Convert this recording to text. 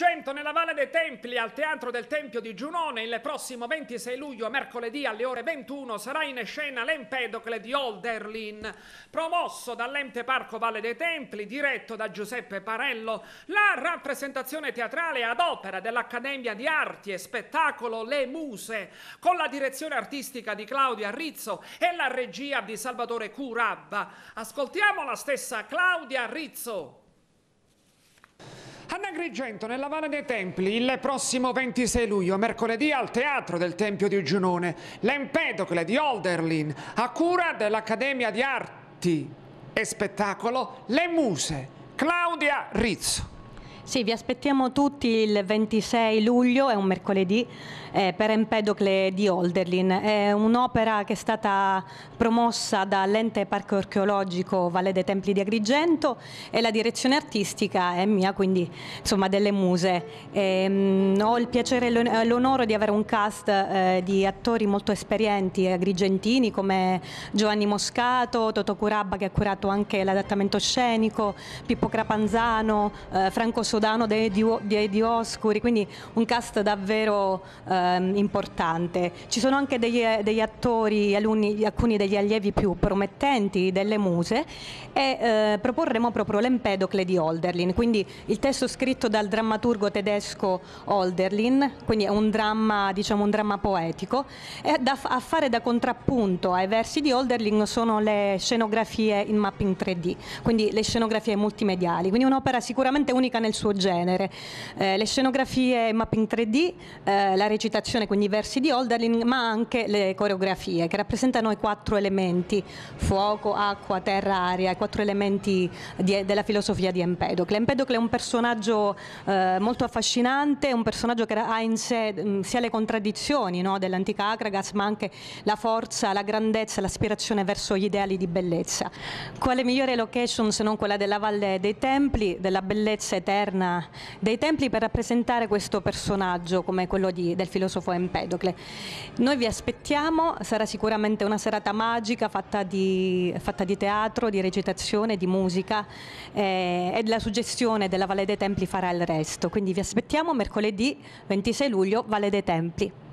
Agrigento nella Valle dei Templi al Teatro del Tempio di Giunone il prossimo 26 luglio mercoledì alle ore 21 sarà in scena l'Empedocle di Olderlin promosso dall'Ente Parco Valle dei Templi diretto da Giuseppe Parello la rappresentazione teatrale ad opera dell'Accademia di Arti e Spettacolo Le Muse con la direzione artistica di Claudia Rizzo e la regia di Salvatore Curabba ascoltiamo la stessa Claudia Rizzo Agrigento, nella Valle dei Templi, il prossimo 26 luglio, mercoledì al Teatro del Tempio di Giunone, l'Empedocle di Olderlin, a cura dell'Accademia di Arti e Spettacolo Le Muse, Claudia Rizzo. Sì, vi aspettiamo tutti il 26 luglio, è un mercoledì, eh, per Empedocle di Olderlin. È un'opera che è stata promossa dall'ente Parco Archeologico Valle dei Templi di Agrigento e la direzione artistica è mia, quindi insomma delle muse. E, ehm, mh, ho il piacere e l'onore di avere un cast eh, di attori molto esperienti agrigentini come Giovanni Moscato, Toto Curabba che ha curato anche l'adattamento scenico, Pippo Crapanzano, eh, Franco Sorrento Sodano dei, dei Dioscuri, quindi un cast davvero ehm, importante. Ci sono anche degli, eh, degli attori, alunni, alcuni degli allievi più promettenti delle muse e eh, proporremo proprio l'Empedocle di Olderlin, quindi il testo scritto dal drammaturgo tedesco Olderlin, quindi è un dramma, diciamo un dramma poetico, e da, a fare da contrappunto ai versi di Olderlin sono le scenografie in mapping 3D, quindi le scenografie multimediali, quindi un'opera sicuramente unica nel suo suo genere. Eh, le scenografie mapping 3D, eh, la recitazione, quindi i versi di Olderlin, ma anche le coreografie che rappresentano i quattro elementi, fuoco, acqua, terra, aria, i quattro elementi di, della filosofia di Empedocle. Empedocle è un personaggio eh, molto affascinante, un personaggio che ha in sé mh, mm, sia le contraddizioni no, dell'antica Acragas, ma anche la forza, la grandezza, l'aspirazione verso gli ideali di bellezza. Quale migliore location se non quella della Valle dei Templi, della bellezza eterna? moderna dei templi per rappresentare questo personaggio come quello di, del filosofo Empedocle. Noi vi aspettiamo, sarà sicuramente una serata magica fatta di, fatta di teatro, di recitazione, di musica eh, e la suggestione della Valle dei Templi farà il resto. Quindi vi aspettiamo mercoledì 26 luglio Valle dei Templi.